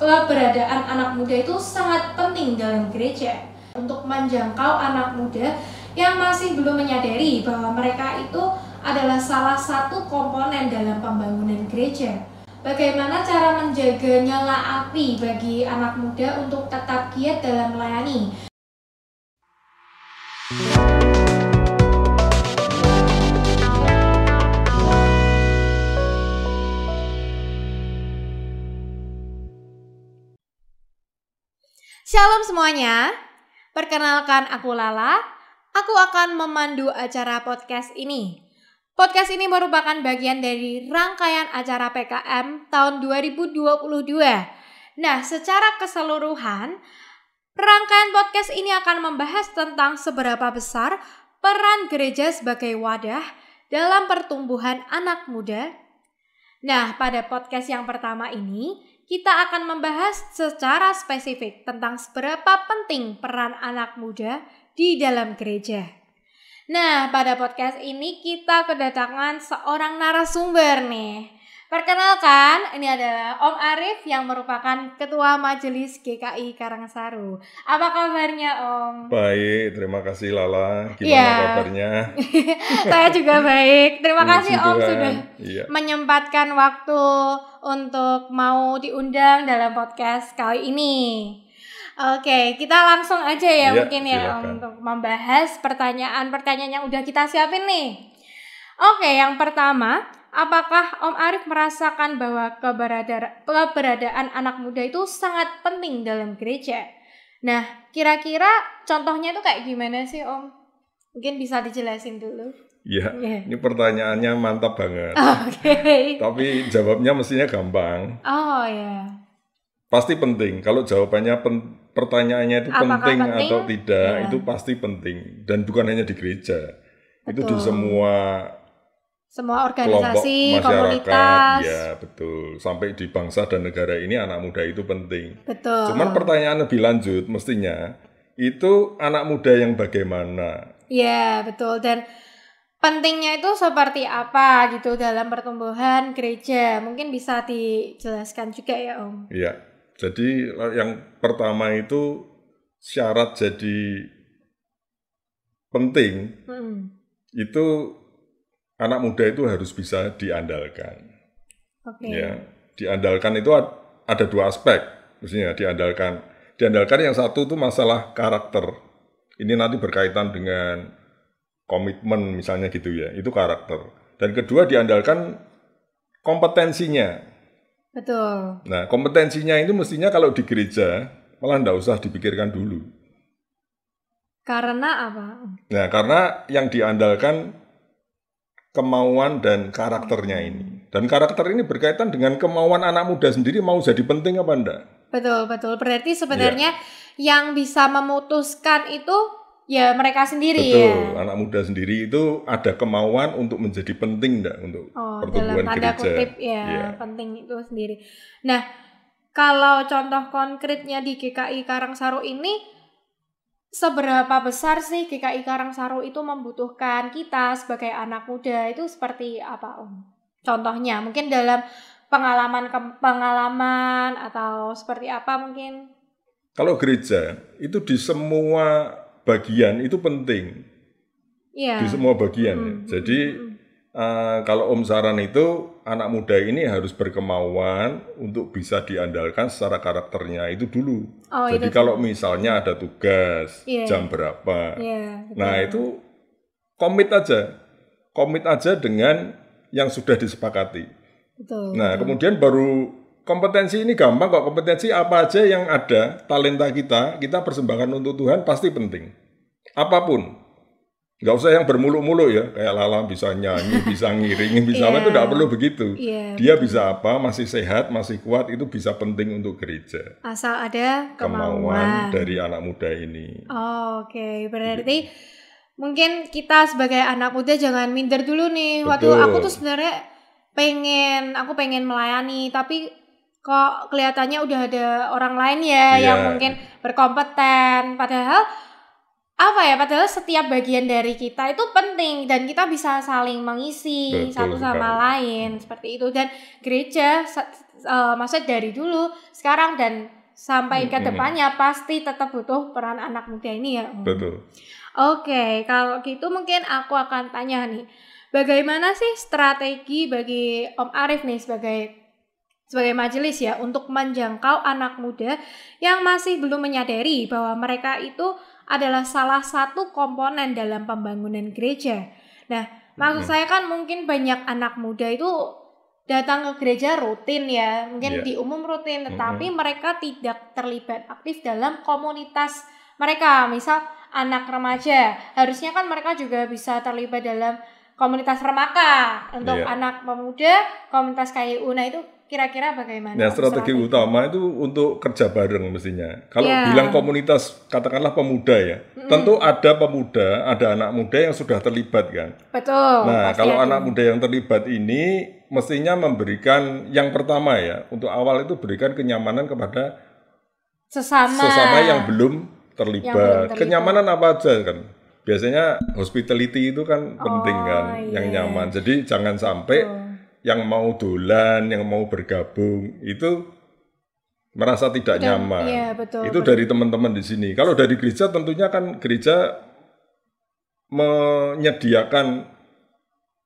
keberadaan anak muda itu sangat penting dalam gereja untuk menjangkau anak muda yang masih belum menyadari bahwa mereka itu adalah salah satu komponen dalam pembangunan gereja. Bagaimana cara menjaga nyala api bagi anak muda untuk tetap giat dalam melayani? Shalom semuanya. Perkenalkan aku Lala. Aku akan memandu acara podcast ini. Podcast ini merupakan bagian dari rangkaian acara PKM tahun 2022. Nah, secara keseluruhan, rangkaian podcast ini akan membahas tentang seberapa besar peran gereja sebagai wadah dalam pertumbuhan anak muda. Nah, pada podcast yang pertama ini, kita akan membahas secara spesifik tentang seberapa penting peran anak muda di dalam gereja. Nah, pada podcast ini kita kedatangan seorang narasumber nih. Perkenalkan, ini adalah Om Arif yang merupakan Ketua Majelis GKI Karangsaru. Apa kabarnya Om? Baik, terima kasih Lala. Gimana ya. kabarnya? Saya juga baik. Terima kasih Om sudah ya. menyempatkan waktu untuk mau diundang dalam podcast kali ini. Oke, kita langsung aja ya, ya mungkin ya silakan. untuk membahas pertanyaan-pertanyaan yang udah kita siapin nih. Oke, yang pertama, Apakah Om Arif merasakan bahwa keberadaan, anak muda itu sangat penting dalam gereja? Nah, kira-kira contohnya itu kayak gimana sih Om? Mungkin bisa dijelasin dulu. Iya, yeah. ini pertanyaannya mantap banget. Oke. Okay. Tapi jawabnya mestinya gampang. Oh ya. Yeah. Pasti penting. Kalau jawabannya pen, pertanyaannya itu penting, penting atau tidak, yeah. itu pasti penting. Dan bukan hanya di gereja. Betul. Itu di semua semua organisasi, komunitas. Ya, betul. Sampai di bangsa dan negara ini anak muda itu penting. Betul. Cuman pertanyaan lebih lanjut mestinya itu anak muda yang bagaimana? Ya, betul. Dan pentingnya itu seperti apa gitu dalam pertumbuhan gereja? Mungkin bisa dijelaskan juga ya, Om. Iya. Jadi eh, yang pertama itu syarat jadi penting. Hmm. Itu anak muda itu harus bisa diandalkan. Okay. Ya, diandalkan itu ada dua aspek mestinya diandalkan. Diandalkan yang satu itu masalah karakter. Ini nanti berkaitan dengan komitmen misalnya gitu ya. Itu karakter. Dan kedua diandalkan kompetensinya. Betul. Nah, kompetensinya itu mestinya kalau di gereja malah tidak usah dipikirkan dulu. Karena apa? Nah, karena yang diandalkan kemauan dan karakternya ini. Dan karakter ini berkaitan dengan kemauan anak muda sendiri mau jadi penting apa enggak. Betul, betul. Berarti sebenarnya ya. yang bisa memutuskan itu ya mereka sendiri Betul. ya. Anak muda sendiri itu ada kemauan untuk menjadi penting enggak untuk oh, pertumbuhan dalam tanda gereja. kutip ya, ya, penting itu sendiri. Nah, kalau contoh konkretnya di GKI Karang Saru ini seberapa besar sih GKI Karangsaru itu membutuhkan kita sebagai anak muda itu seperti apa Om? Contohnya mungkin dalam pengalaman pengalaman atau seperti apa mungkin? Kalau gereja itu di semua bagian itu penting. Iya. Di semua bagian. Ya. Hmm, hmm. Jadi hmm, hmm. Eh, kalau Om Saran itu anak muda ini harus berkemauan untuk bisa diandalkan secara karakternya itu dulu. Oh, Jadi itu kalau misalnya ada tugas yeah. Iya. jam berapa, yeah, nah nah itu komit aja, komit aja dengan yang sudah disepakati. Betul, nah betul. kemudian baru kompetensi ini gampang kok kompetensi apa aja yang ada talenta kita kita persembahkan untuk Tuhan pasti penting apapun nggak usah yang bermulu-mulu ya kayak Lala bisa nyanyi bisa ngiringin bisa yeah. apa itu iya. nggak perlu begitu yeah, dia bisa apa masih sehat masih kuat itu bisa penting untuk gereja asal ada kemauan, kemauan dari anak muda ini oh, oke okay. berarti Jadi, iya. mungkin kita sebagai anak muda jangan minder dulu nih betul. waktu aku tuh sebenarnya pengen aku pengen melayani tapi kok kelihatannya udah ada orang lain ya yeah. yang mungkin berkompeten padahal apa ya padahal setiap bagian dari kita itu penting dan kita bisa saling mengisi Betul, satu sama lain hmm. seperti itu dan gereja uh, eh, maksudnya dari dulu sekarang dan sampai hmm, ke hmm. depannya hmm. pasti tetap butuh peran anak muda ini ya. Betul. Oke, kalau gitu mungkin aku akan tanya nih, bagaimana sih strategi bagi Om Arif nih sebagai sebagai majelis ya untuk menjangkau anak muda yang masih belum menyadari bahwa mereka itu adalah salah satu komponen dalam pembangunan gereja. Nah, maksud hmm. saya kan mungkin banyak anak muda itu datang ke gereja rutin ya, mungkin yeah. di umum rutin, hmm. tetapi hmm. mereka tidak terlibat aktif dalam komunitas mereka. Misal anak remaja, harusnya kan mereka juga bisa terlibat dalam komunitas remaka untuk yeah. anak pemuda, komunitas KIU. Nah, itu kira-kira bagaimana? Nah, strategi, utama itu untuk kerja bareng mestinya. Kalau yeah. bilang komunitas, katakanlah pemuda ya, mm. tentu ada pemuda, ada anak muda yang sudah terlibat kan. Betul. Nah, kalau ada. anak muda yang terlibat ini mestinya memberikan yang pertama ya, untuk awal itu berikan kenyamanan kepada sesama, sesama yang belum terlibat. Yang belum terlibat. Kenyamanan apa aja kan? Biasanya hospitality itu kan oh, penting kan, yeah. yang iya. nyaman. Jadi jangan sampai oh yang mau dolan, yang mau bergabung itu merasa tidak nyaman. Iya, betul, itu betul. dari teman-teman di sini. Kalau dari gereja tentunya kan gereja menyediakan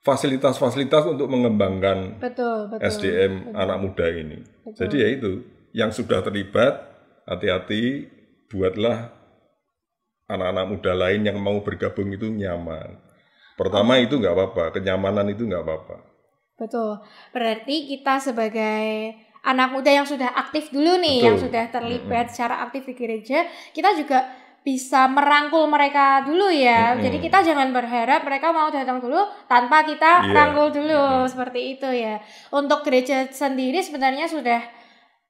fasilitas-fasilitas untuk mengembangkan betul, betul, SDM betul. anak muda ini. Betul. Jadi ya itu, yang sudah terlibat hati-hati buatlah anak-anak muda lain yang mau bergabung itu nyaman. Pertama oh. itu nggak apa-apa, kenyamanan itu nggak apa-apa. Betul. Berarti kita sebagai anak muda yang sudah aktif dulu nih, Betul. yang sudah terlibat -hmm. secara aktif di gereja, kita juga bisa merangkul mereka dulu ya. -hmm. Jadi kita jangan berharap mereka mau datang dulu tanpa kita yeah. rangkul dulu -hmm. seperti itu ya. Untuk gereja sendiri sebenarnya sudah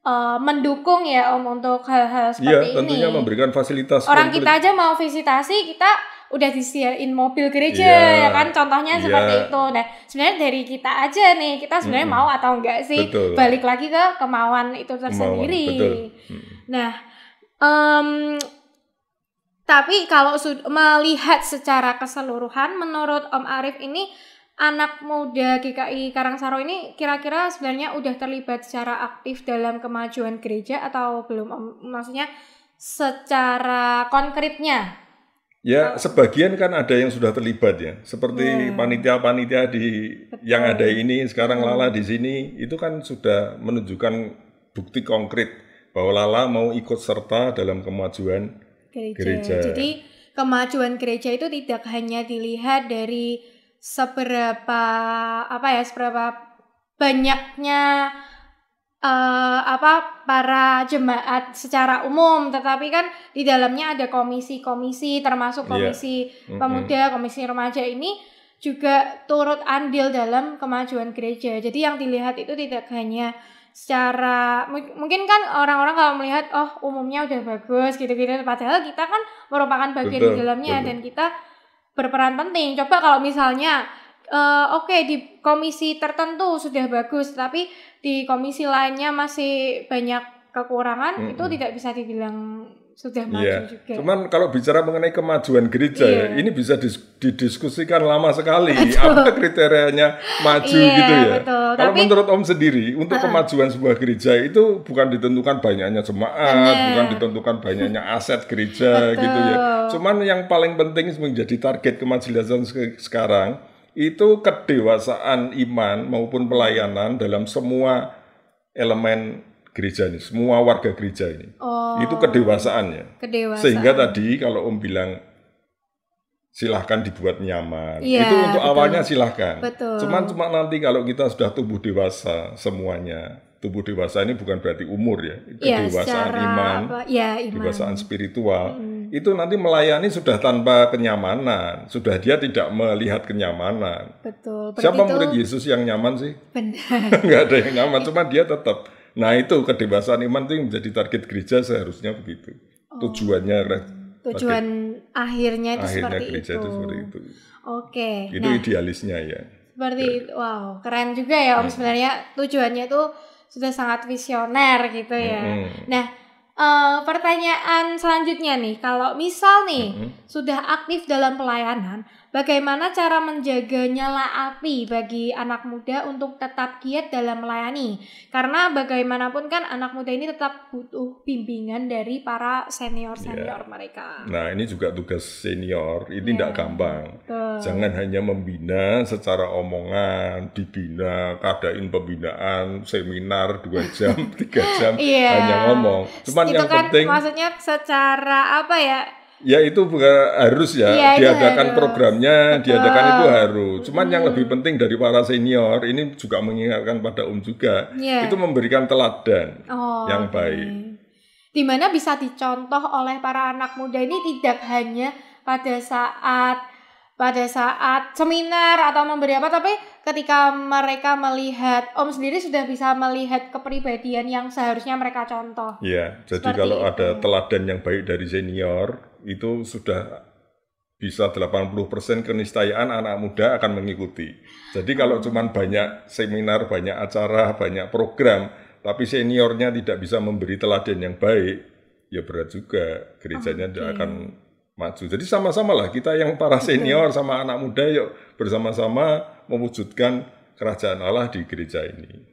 uh, mendukung ya Om untuk hal-hal iya, seperti yeah, tentunya ini. tentunya memberikan fasilitas. Orang kita aja mau visitasi, kita udah disiarin mobil gereja yeah. ya kan contohnya yeah. seperti itu nah sebenarnya dari kita aja nih kita sebenarnya mm mau atau enggak sih betul. balik lagi ke kemauan itu tersendiri kemauan, nah um, tapi kalau melihat secara keseluruhan menurut Om Arif ini anak muda GKI Karangsaro ini kira-kira sebenarnya udah terlibat secara aktif dalam kemajuan gereja atau belum om? maksudnya secara konkretnya Ya, sebagian kan ada yang sudah terlibat ya. Seperti ya. panitia-panitia di Betul. yang ada ini sekarang Lala di sini itu kan sudah menunjukkan bukti konkret bahwa Lala mau ikut serta dalam kemajuan gereja. gereja. Jadi kemajuan gereja itu tidak hanya dilihat dari seberapa apa ya, seberapa banyaknya uh, apa para jemaat secara umum, tetapi kan di dalamnya ada komisi-komisi termasuk iya. komisi yeah. pemuda, mm -hmm. komisi remaja ini juga turut andil dalam kemajuan gereja. Jadi yang dilihat itu tidak hanya secara mungkin kan orang-orang kalau melihat oh umumnya udah bagus gitu-gitu padahal kita kan merupakan bagian di dalamnya betul. dan kita berperan penting. Coba kalau misalnya Eh, oke okay, di komisi tertentu sudah bagus tapi di komisi lainnya masih banyak kekurangan mm -hmm. itu tidak bisa dibilang sudah maju yeah. juga. Cuman kalau bicara mengenai kemajuan gereja yeah. Iya. ini bisa didiskusikan lama sekali betul. apa kriterianya maju yeah, gitu ya. Betul. Kalau Tapi, menurut Om sendiri untuk uh, kemajuan sebuah gereja itu bukan ditentukan banyaknya jemaat, yeah. bukan ditentukan banyaknya aset gereja gitu ya. Cuman yang paling penting menjadi target kemajuan sekarang itu kedewasaan iman maupun pelayanan dalam semua elemen gereja ini, semua warga gereja ini. Oh, itu kedewasaannya. Kedewasaan. Sehingga tadi kalau Om bilang silahkan dibuat nyaman. Ya, itu untuk betul. awalnya silahkan. Betul. Cuman cuma nanti kalau kita sudah tumbuh dewasa semuanya, tubuh dewasa ini bukan berarti umur ya, iya, kedewasaan ya, iman, apa, ya, iman, dewasaan spiritual. Hmm itu nanti melayani sudah tanpa kenyamanan, sudah dia tidak melihat kenyamanan. Betul. Siapa itu, murid Yesus yang nyaman sih? Benar. Enggak ada yang nyaman, cuma dia tetap. Nah itu kedewasaan iman itu yang menjadi target gereja seharusnya begitu. Oh. Tujuannya tujuan akhirnya itu akhirnya seperti gereja itu. itu seperti itu. Oke. Itu nah, idealisnya ya. Seperti ya. itu. Wow, keren juga ya Om hmm. sebenarnya tujuannya itu sudah sangat visioner gitu ya. Hmm. Nah, Eh, pertanyaan selanjutnya nih, kalau misal nih mm-hmm. sudah aktif dalam pelayanan, bagaimana cara menjaga nyala api bagi anak muda untuk tetap giat dalam melayani? Karena bagaimanapun kan anak muda ini tetap butuh bimbingan dari para senior-senior yeah. mereka. Nah, ini juga tugas senior, ini tidak iya, yeah. gampang. Betul. Jangan hanya membina secara omongan, dibina, kadain pembinaan, seminar dua jam, tiga jam yeah. hanya ngomong. Cuman itu yang kan penting maksudnya secara apa ya? Ya itu bukan harus ya, ya diadakan harus. programnya, Betul. diadakan itu harus. Cuman hmm. yang lebih penting dari para senior ini juga mengingatkan pada um juga, yeah. itu memberikan teladan oh, yang baik. Okay. mana bisa dicontoh oleh para anak muda ini tidak hanya pada saat pada saat seminar atau memberi apa tapi ketika mereka melihat Om sendiri sudah bisa melihat kepribadian yang seharusnya mereka contoh. Iya, jadi Seperti kalau itu. ada teladan yang baik dari senior itu sudah bisa 80% keniscayaan anak muda akan mengikuti. Jadi kalau hmm. cuman banyak seminar, banyak acara, banyak program, tapi seniornya tidak bisa memberi teladan yang baik, ya berat juga gerejanya ah, tidak okay. akan maju. Jadi sama-sama lah kita yang para senior sama anak muda yuk bersama-sama mewujudkan kerajaan Allah di gereja ini.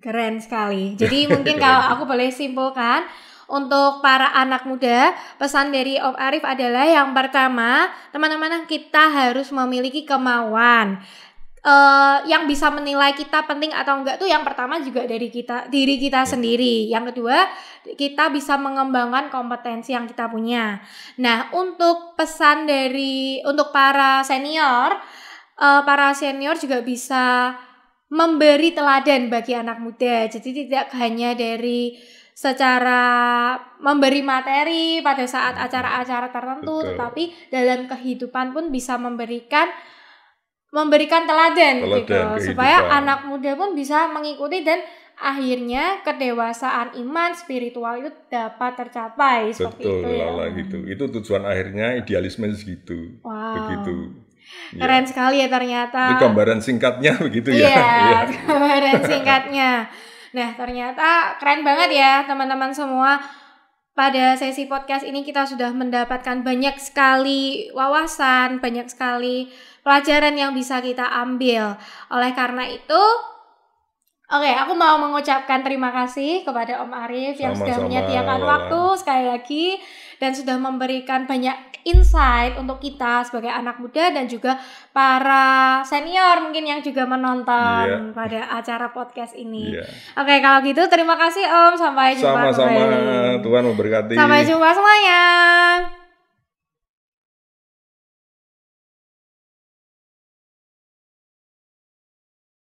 Keren sekali. Jadi mungkin kalau aku boleh simpulkan untuk para anak muda, pesan dari Om Arif adalah yang pertama, teman-teman kita harus memiliki kemauan uh, yang bisa menilai kita penting atau enggak tuh yang pertama juga dari kita diri kita iya. sendiri yang kedua kita bisa mengembangkan kompetensi yang kita punya nah untuk pesan dari untuk para senior uh, para senior juga bisa memberi teladan bagi anak muda jadi tidak hanya dari secara memberi materi pada saat hmm, acara-acara tertentu Betul. tetapi dalam kehidupan pun bisa memberikan memberikan teladan, gitu. teladan gitu supaya anak muda pun bisa mengikuti dan akhirnya kedewasaan iman spiritual itu dapat tercapai seperti Betul, itu ya. lala, ya. gitu. Hmm. Itu tujuan akhirnya idealisme segitu. Wow. Begitu. Iya. Keren ya. sekali ya ternyata. Itu gambaran singkatnya begitu ya. Iya, iya. gambaran singkatnya. Nah, ternyata keren banget ya teman-teman semua. Pada sesi podcast ini kita sudah mendapatkan banyak sekali wawasan, banyak sekali pelajaran yang bisa kita ambil. Oleh karena itu, Oke, okay, aku mau mengucapkan terima kasih kepada Om Arif yang Sama-sama, sudah menyediakan waktu sekali lagi dan sudah memberikan banyak insight untuk kita sebagai anak muda dan juga para senior mungkin yang juga menonton yeah. pada acara podcast ini. Yeah. Oke, okay, kalau gitu terima kasih Om, sampai jumpa. Sama-sama, Tuhan memberkati. Sampai jumpa semuanya.